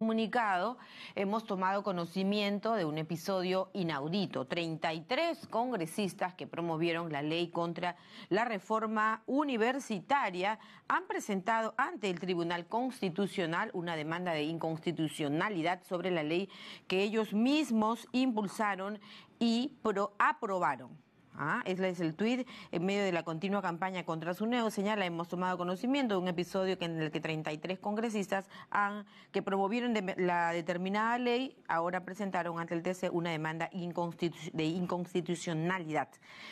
comunicado, hemos tomado conocimiento de un episodio inaudito. 33 congresistas que promovieron la ley contra la reforma universitaria han presentado ante el Tribunal Constitucional una demanda de inconstitucionalidad sobre la ley que ellos mismos impulsaron y aprobaron. Ah, es el tuit. En medio de la continua campaña contra Suneo, señala, hemos tomado conocimiento de un episodio en el que 33 congresistas han, que promovieron la determinada ley ahora presentaron ante el TC una demanda de inconstitucionalidad.